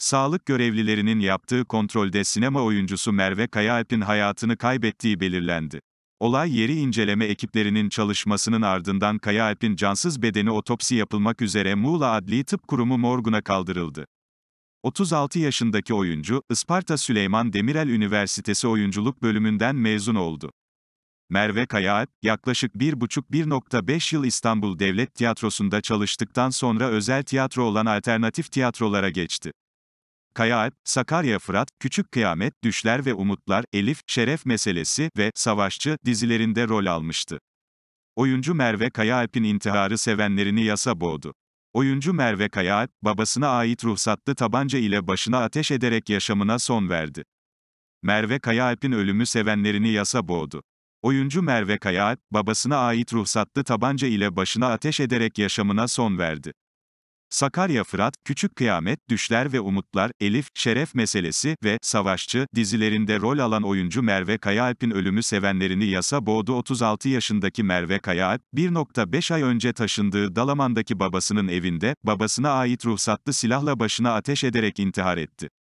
Sağlık görevlilerinin yaptığı kontrolde sinema oyuncusu Merve Kayaalp'in hayatını kaybettiği belirlendi. Olay yeri inceleme ekiplerinin çalışmasının ardından Kayaalp'in cansız bedeni otopsi yapılmak üzere Muğla Adli Tıp Kurumu morguna kaldırıldı. 36 yaşındaki oyuncu, Isparta Süleyman Demirel Üniversitesi Oyunculuk Bölümünden mezun oldu. Merve Kayaalp, yaklaşık 1,5-1,5 yıl İstanbul Devlet Tiyatrosu'nda çalıştıktan sonra özel tiyatro olan alternatif tiyatrolara geçti. Kayaalp, Sakarya Fırat, Küçük Kıyamet, Düşler ve Umutlar, Elif, Şeref Meselesi ve Savaşçı dizilerinde rol almıştı. Oyuncu Merve Kayaalp'in intiharı sevenlerini yasa boğdu. Oyuncu Merve Kayaalp, babasına ait ruhsatlı tabanca ile başına ateş ederek yaşamına son verdi. Merve Kayaalp'in ölümü sevenlerini yasa boğdu. Oyuncu Merve Kayaalp, babasına ait ruhsatlı tabanca ile başına ateş ederek yaşamına son verdi. Sakarya Fırat, Küçük Kıyamet, Düşler ve Umutlar, Elif, Şeref Meselesi ve Savaşçı dizilerinde rol alan oyuncu Merve Kayaalp'in ölümü sevenlerini yasa boğdu. 36 yaşındaki Merve Kayaalp, 1.5 ay önce taşındığı Dalaman'daki babasının evinde, babasına ait ruhsatlı silahla başına ateş ederek intihar etti.